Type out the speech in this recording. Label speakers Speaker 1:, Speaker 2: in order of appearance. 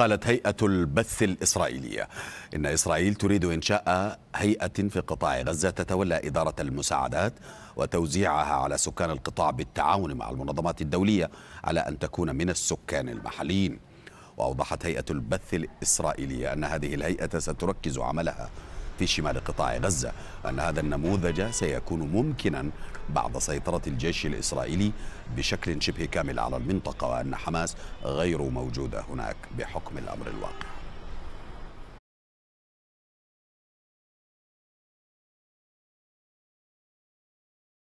Speaker 1: قالت هيئة البث الإسرائيلية إن إسرائيل تريد إنشاء هيئة في قطاع غزة تتولى إدارة المساعدات وتوزيعها على سكان القطاع بالتعاون مع المنظمات الدولية على أن تكون من السكان المحليين وأوضحت هيئة البث الإسرائيلية أن هذه الهيئة ستركز عملها في شمال قطاع غزة أن هذا النموذج سيكون ممكنا بعد سيطرة الجيش الإسرائيلي بشكل شبه كامل على المنطقة وأن حماس غير موجودة هناك بحكم
Speaker 2: الأمر الواقع